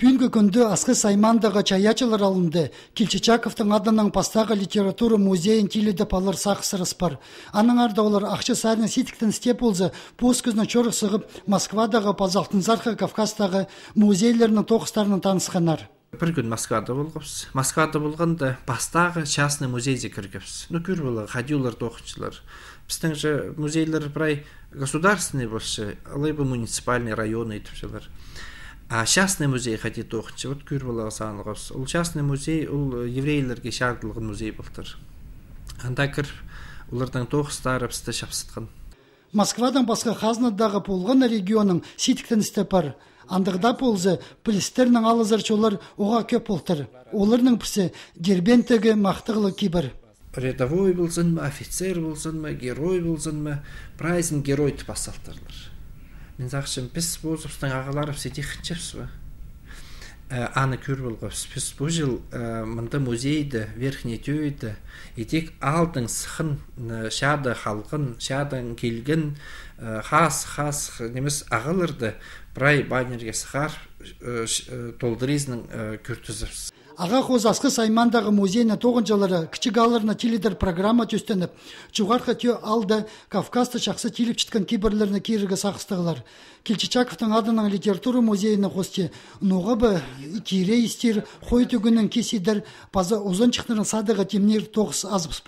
Бүгінгі күнде аскы саймандагы чаячылар алынды. килчичаковдун аданын пастагы литература музейін тилидеп алар сырыс бар анын арда олар степ олзы, степ күзіні чорық сұғып, сыгып москвадагы зарқы кавказдагы музейлерінің тоқыстарының танысқанар. Бір күн москвада болгонбуз москвада болғанда бастағы частный музейге киргенбиз ну көрбүла ходюларды тоқытшылар. Біздің же музейлер бірай государственный болшы, алай муниципальный районный жылар а частный музей хати окчу вот көрүп алабыз аны ул частный музей ул э, еврейлерге шаардылган музей былтыр анда кирип улардан токуздары бизди шапсыткан москвадан басқа хазнадагы болған регионың ситиктен степар андыгда ползы пилистернин алызарчолор оға көп болтыр олардың пісі дербентеги мақтығылы кибір рядовой болсын офицер болсын герой болсын прайзын герой деп мен ағалары пес болсупстың агаларып сетих ба э, аны көр болгопс біз бұл жыл э, мында музейді верхний түйді тек алдың сықын шады халқын шадан келген э, хас хас немес ағылырды ай баннерге сығарып толдыризның күртүзіпсіз ага хоз аскы саймандағы музейна тогунжалары кичи галырына теледер программа түстеніп чугарха тө алды кавказда шақсы тилип кейбірлеріні киберлерне сақыстығылар. Келчі килчичаковдун адының литература музейіне хости нугабы кире истир хой түгүнүн пазы ұзын чықтырын садығы темнер тоғыс азып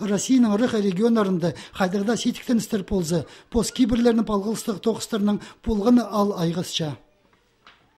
Россияның россиянын ырык региондарында хайдырда сетіктен истер ползы кейбірлерінің палғылыстық тоғыстырының полғыны ал айғысша.